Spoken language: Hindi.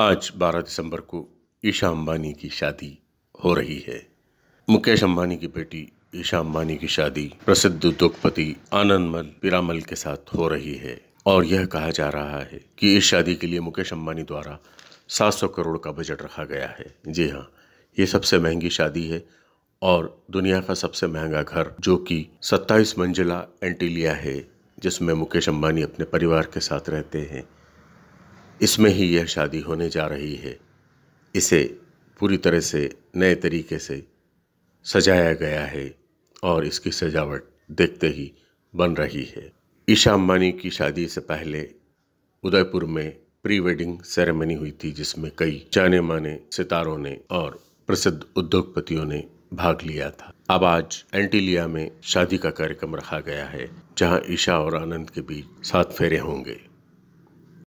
आज 12 दिसंबर को ईशा अंबानी की शादी हो रही है मुकेश अंबानी की बेटी ईशा अंबानी की शादी प्रसिद्ध उद्योगपति आनंदमल पिरामल के साथ हो रही है और यह कहा जा रहा है कि इस शादी के लिए मुकेश अंबानी द्वारा 700 करोड़ का बजट रखा गया है जी हाँ ये सबसे महंगी शादी है और दुनिया का सबसे महंगा घर जो कि 27 मंजिला एंटीलिया है जिसमें मुकेश अंबानी अपने परिवार के साथ रहते हैं इसमें ही यह शादी होने जा रही है इसे पूरी तरह से नए तरीके से सजाया गया है और इसकी सजावट देखते ही बन रही है ईशा अम्बानी की शादी से पहले उदयपुर में प्री वेडिंग सेरेमनी हुई थी जिसमें कई जाने माने सितारों ने और प्रसिद्ध उद्योगपतियों ने भाग लिया था अब आज एंटीलिया में शादी का कार्यक्रम रखा गया है जहां ईशा और आनंद के बीच सात फेरे होंगे